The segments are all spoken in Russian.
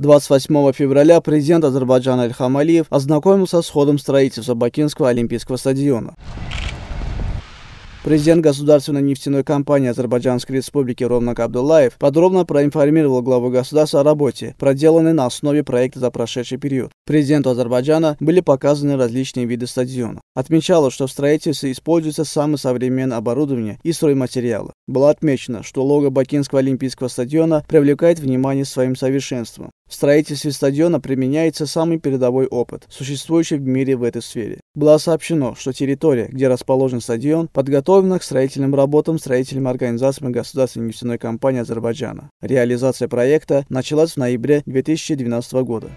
28 февраля президент Азербайджана Ильхам Алиев ознакомился с ходом строительства Бакинского олимпийского стадиона. Президент государственной нефтяной компании Азербайджанской республики Ромнак Абдулаев подробно проинформировал главу государства о работе, проделанной на основе проекта за прошедший период. Президенту Азербайджана были показаны различные виды стадиона. Отмечалось, что в строительстве используется самое современное оборудование и стройматериалы. Было отмечено, что лого Бакинского олимпийского стадиона привлекает внимание своим совершенством. В строительстве стадиона применяется самый передовой опыт, существующий в мире в этой сфере. Было сообщено, что территория, где расположен стадион, подготовлена к строительным работам строительными организациями Государственной нефтяной компании Азербайджана. Реализация проекта началась в ноябре 2012 года.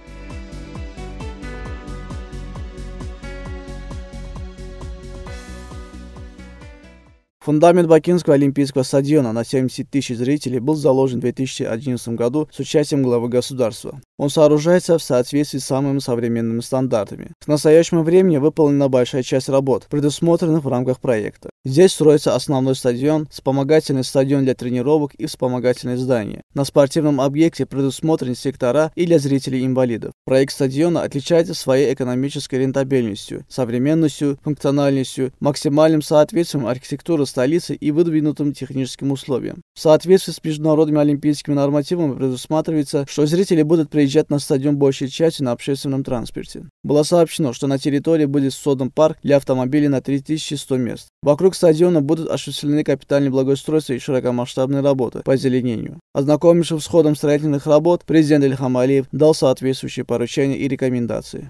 Фундамент Бакинского олимпийского стадиона на 70 тысяч зрителей был заложен в 2011 году с участием главы государства. Он сооружается в соответствии с самыми современными стандартами. С настоящего времени выполнена большая часть работ, предусмотренных в рамках проекта. Здесь строится основной стадион, вспомогательный стадион для тренировок и вспомогательные здания. На спортивном объекте предусмотрены сектора и для зрителей инвалидов. Проект стадиона отличается своей экономической рентабельностью, современностью, функциональностью, максимальным соответствием архитектуры столицы и выдвинутым техническим условиям. В соответствии с международными олимпийскими нормативами предусматривается, что зрители будут приезжать на стадион большей частью на общественном транспорте. Было сообщено, что на территории будет создан парк для автомобилей на 3100 мест. Вокруг стадиона будут осуществлены капитальные благоустройства и широкомасштабные работы по озеленению. Ознакомившись с ходом строительных работ, президент Ильхам Алиев дал соответствующие поручения и рекомендации.